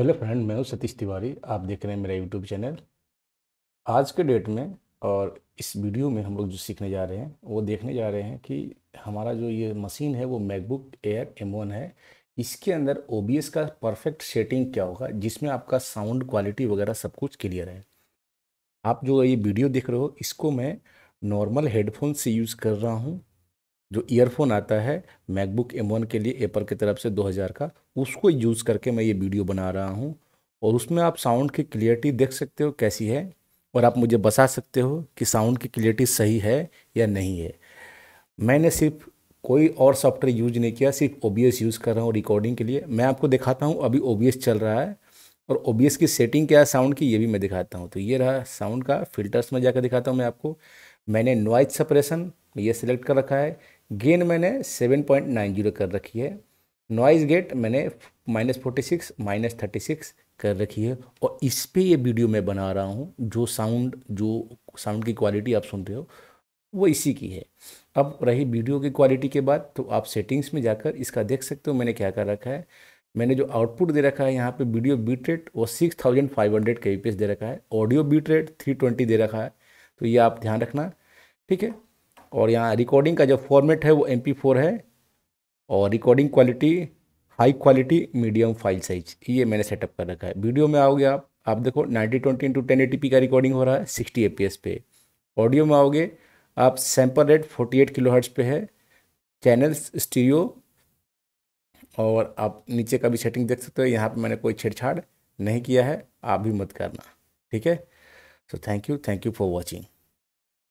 hello friend मैं हूँ सतीश तिवारी आप देख रहे हैं मेरा यूट्यूब चैनल आज के डेट में और इस वीडियो में हम लोग जो सीखने जा रहे हैं वो देखने जा रहे हैं कि हमारा जो ये मशीन है वो मैकबुक एयर एम वन है इसके अंदर ओ का परफेक्ट सेटिंग क्या होगा जिसमें आपका साउंड क्वालिटी वगैरह सब कुछ क्लियर है आप जो ये वीडियो देख रहे हो इसको मैं नॉर्मल हेडफोन से यूज़ कर रहा हूँ जो ईयरफोन आता है मैकबुक एम के लिए एप्पल की तरफ से 2000 का उसको यूज़ करके मैं ये वीडियो बना रहा हूँ और उसमें आप साउंड की क्लियरिटी देख सकते हो कैसी है और आप मुझे बता सकते हो कि साउंड की क्लियरिटी सही है या नहीं है मैंने सिर्फ कोई और सॉफ्टवेयर यूज नहीं किया सिर्फ ओ यूज़ कर रहा हूँ रिकॉर्डिंग के लिए मैं आपको दिखाता हूँ अभी ओ चल रहा है और ओ की सेटिंग क्या है साउंड की ये भी मैं दिखाता हूँ तो ये रहा साउंड का फिल्टर्स में जाकर दिखाता हूँ मैं आपको मैंने नॉइज सप्रेशन ये सिलेक्ट कर रखा है गेन मैंने सेवन पॉइंट नाइन जीरो कर रखी है नॉइज़ गेट मैंने minus forty six minus thirty six कर रखी है और इस पर ये वीडियो मैं बना रहा हूँ जो साउंड जो साउंड की क्वालिटी आप सुन रहे हो वो इसी की है अब रही वीडियो की क्वालिटी के बाद तो आप सेटिंग्स में जाकर इसका देख सकते हो मैंने क्या कर रखा है मैंने जो आउटपुट दे रखा है यहाँ पे वीडियो बीट रेट वो सिक्स थाउजेंड फाइव हंड्रेड के दे रखा है audio bit rate three twenty दे रखा है तो ये आप ध्यान रखना ठीक है और यहाँ रिकॉर्डिंग का जो फॉर्मेट है वो एम फोर है और recording quality high quality medium file size ये मैंने सेटअप कर रखा है वीडियो में आओगे आप आप देखो ninety twenty into ten eighty P का रिकॉर्डिंग हो रहा है सिक्सटी ए पी एस पे ऑडियो में आओगे आप sample rate forty eight kilo hertz पे है चैनल्स स्टीरियो और आप नीचे का भी सेटिंग देख सकते हो यहाँ पे मैंने कोई छेड़छाड़ नहीं किया है आप भी मत करना ठीक है so thank you thank you for watching